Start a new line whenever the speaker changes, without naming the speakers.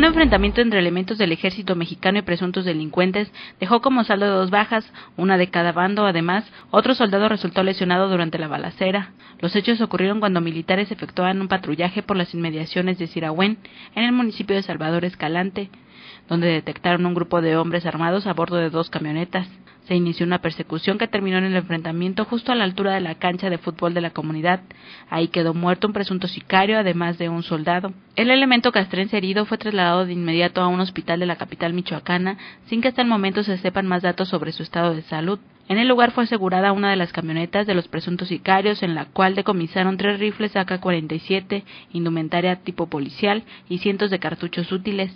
Un enfrentamiento entre elementos del ejército mexicano y presuntos delincuentes dejó como saldo dos bajas, una de cada bando. Además, otro soldado resultó lesionado durante la balacera. Los hechos ocurrieron cuando militares efectuaban un patrullaje por las inmediaciones de Sirahuén, en el municipio de Salvador Escalante, donde detectaron un grupo de hombres armados a bordo de dos camionetas se inició una persecución que terminó en el enfrentamiento justo a la altura de la cancha de fútbol de la comunidad. Ahí quedó muerto un presunto sicario, además de un soldado. El elemento castrense herido fue trasladado de inmediato a un hospital de la capital michoacana, sin que hasta el momento se sepan más datos sobre su estado de salud. En el lugar fue asegurada una de las camionetas de los presuntos sicarios, en la cual decomisaron tres rifles AK-47, indumentaria tipo policial y cientos de cartuchos útiles.